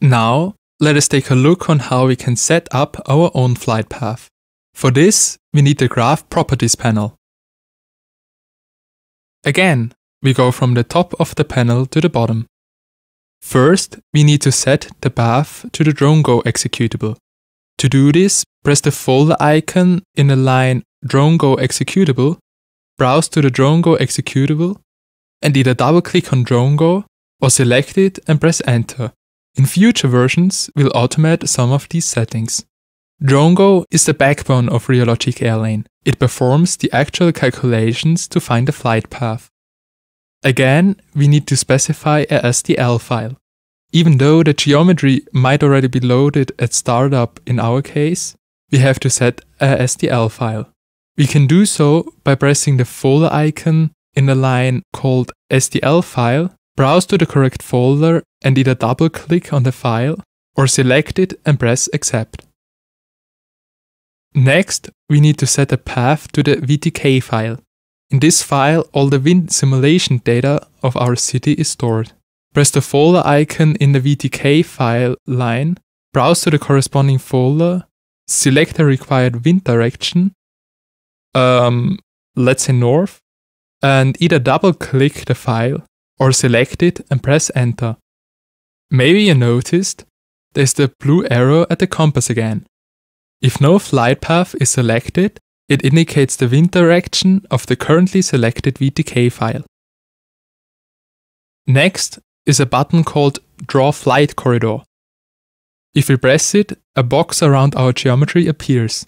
Now, let us take a look on how we can set up our own flight path. For this, we need the Graph Properties panel. Again, we go from the top of the panel to the bottom. First, we need to set the path to the DroneGo executable. To do this, press the folder icon in the line DroneGo executable, browse to the DroneGo executable, and either double-click on DroneGo or select it and press enter. In future versions, we'll automate some of these settings. Drongo is the backbone of Rheologic Airlane. It performs the actual calculations to find the flight path. Again, we need to specify a SDL file. Even though the geometry might already be loaded at startup in our case, we have to set a SDL file. We can do so by pressing the folder icon in the line called SDL file Browse to the correct folder and either double click on the file or select it and press accept. Next, we need to set a path to the VTK file. In this file, all the wind simulation data of our city is stored. Press the folder icon in the VTK file line, browse to the corresponding folder, select the required wind direction, um, let's say north, and either double click the file or select it and press enter. Maybe you noticed there's the blue arrow at the compass again. If no flight path is selected, it indicates the wind direction of the currently selected VTK file. Next is a button called Draw Flight Corridor. If we press it, a box around our geometry appears.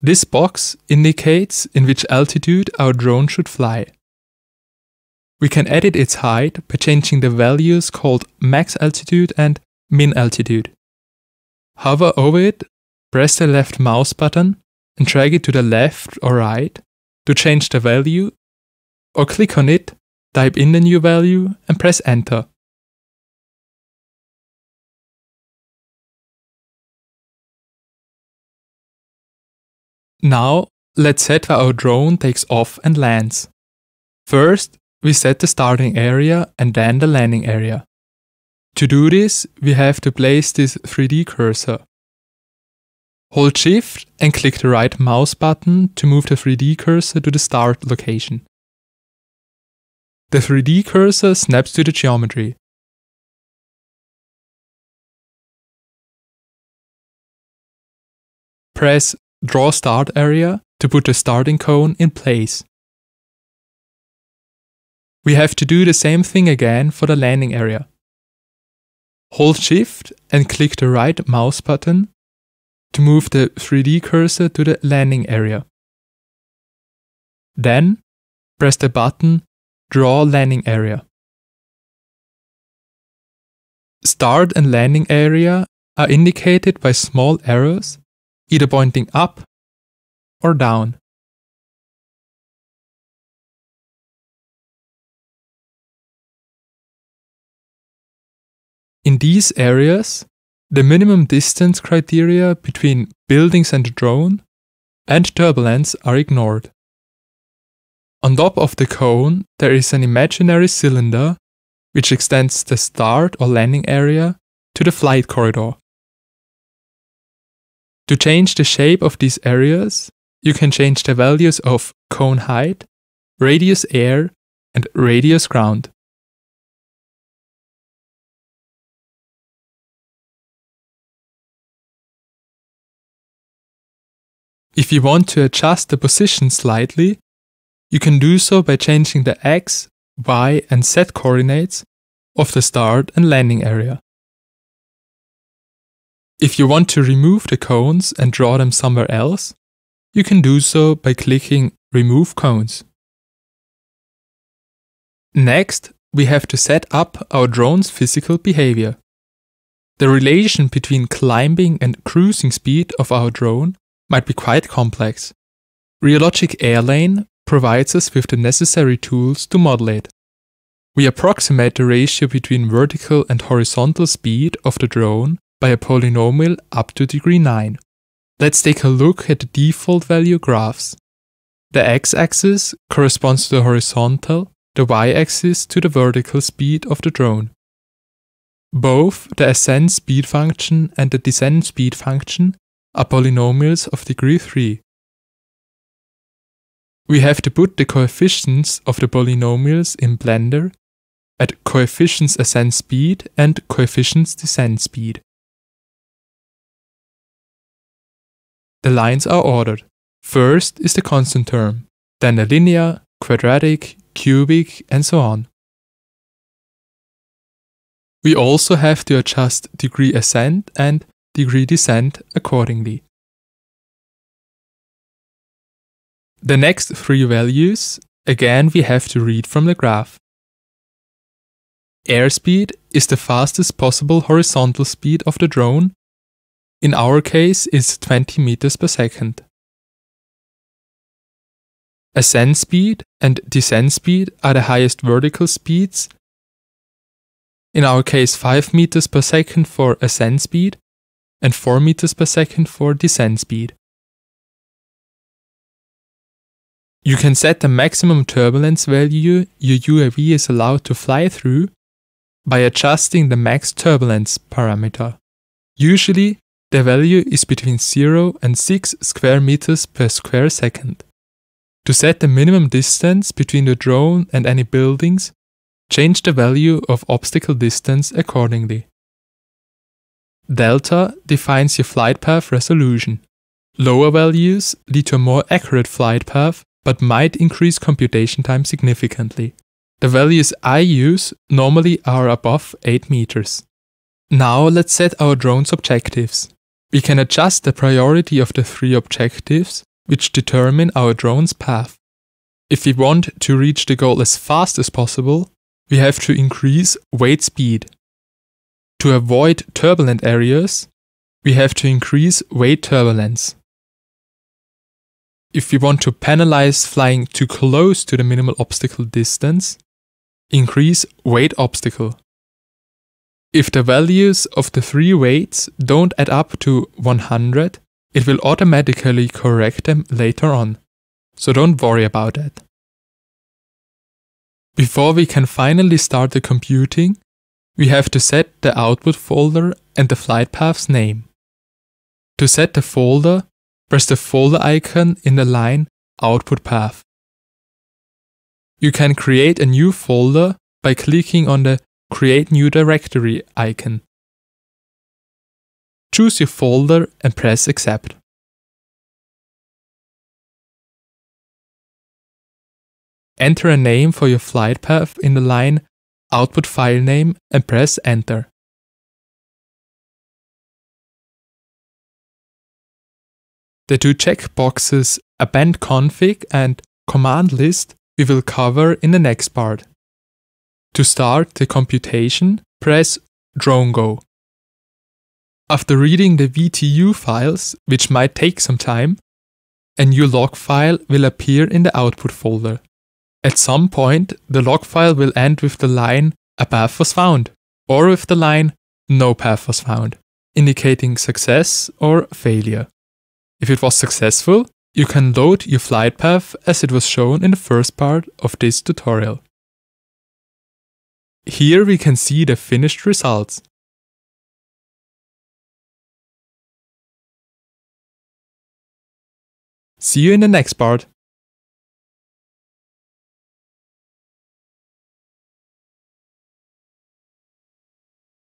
This box indicates in which altitude our drone should fly. We can edit its height by changing the values called max altitude and min altitude. Hover over it, press the left mouse button and drag it to the left or right to change the value, or click on it, type in the new value and press enter. Now, let's set where our drone takes off and lands. First, we set the starting area and then the landing area. To do this, we have to place this 3D cursor. Hold Shift and click the right mouse button to move the 3D cursor to the start location. The 3D cursor snaps to the geometry. Press Draw Start Area to put the starting cone in place. We have to do the same thing again for the landing area. Hold shift and click the right mouse button to move the 3D cursor to the landing area. Then press the button Draw Landing Area. Start and landing area are indicated by small arrows, either pointing up or down. In these areas, the minimum distance criteria between buildings and drone and turbulence are ignored. On top of the cone, there is an imaginary cylinder which extends the start or landing area to the flight corridor. To change the shape of these areas, you can change the values of cone height, radius air, and radius ground. If you want to adjust the position slightly, you can do so by changing the X, Y and Z coordinates of the start and landing area. If you want to remove the cones and draw them somewhere else, you can do so by clicking Remove Cones. Next, we have to set up our drone's physical behavior. The relation between climbing and cruising speed of our drone might be quite complex. Rheologic Airlane provides us with the necessary tools to model it. We approximate the ratio between vertical and horizontal speed of the drone by a polynomial up to degree 9. Let's take a look at the default value graphs. The x-axis corresponds to the horizontal, the y-axis to the vertical speed of the drone. Both the ascent speed function and the descent speed function are polynomials of degree 3. We have to put the coefficients of the polynomials in Blender at coefficients ascent speed and coefficients descent speed. The lines are ordered. First is the constant term, then the linear, quadratic, cubic and so on. We also have to adjust degree ascent and degree descent accordingly. The next three values, again we have to read from the graph. Airspeed is the fastest possible horizontal speed of the drone. In our case, it's 20 meters per second. Ascent speed and descent speed are the highest vertical speeds. In our case, 5 meters per second for ascent speed and 4 meters per second for descent speed. You can set the maximum turbulence value your UAV is allowed to fly through by adjusting the max turbulence parameter. Usually, the value is between 0 and 6 square meters per square second. To set the minimum distance between the drone and any buildings, change the value of obstacle distance accordingly. Delta defines your flight path resolution. Lower values lead to a more accurate flight path, but might increase computation time significantly. The values I use normally are above 8 meters. Now let's set our drone's objectives. We can adjust the priority of the three objectives, which determine our drone's path. If we want to reach the goal as fast as possible, we have to increase weight speed. To avoid turbulent areas, we have to increase weight turbulence. If we want to penalize flying too close to the minimal obstacle distance, increase weight obstacle. If the values of the three weights don't add up to 100, it will automatically correct them later on, so don't worry about that. Before we can finally start the computing, we have to set the output folder and the flight path's name. To set the folder, press the folder icon in the line Output Path. You can create a new folder by clicking on the Create New Directory icon. Choose your folder and press Accept. Enter a name for your flight path in the line output file name and press enter. The two checkboxes append config and command list we will cover in the next part. To start the computation, press Drone Go. After reading the VTU files, which might take some time, a new log file will appear in the output folder. At some point, the log file will end with the line a path was found, or with the line no path was found, indicating success or failure. If it was successful, you can load your flight path as it was shown in the first part of this tutorial. Here we can see the finished results. See you in the next part.